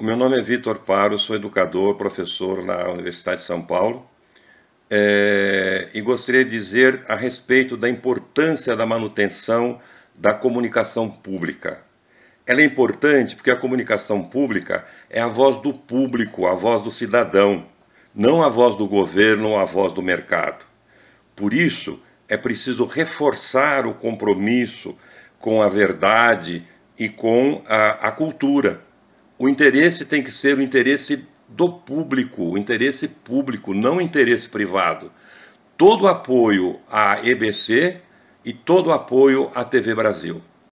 O meu nome é Vitor Paro, sou educador, professor na Universidade de São Paulo é, e gostaria de dizer a respeito da importância da manutenção da comunicação pública. Ela é importante porque a comunicação pública é a voz do público, a voz do cidadão, não a voz do governo ou a voz do mercado. Por isso, é preciso reforçar o compromisso com a verdade e com a, a cultura o interesse tem que ser o interesse do público, o interesse público, não o interesse privado. Todo apoio à EBC e todo apoio à TV Brasil.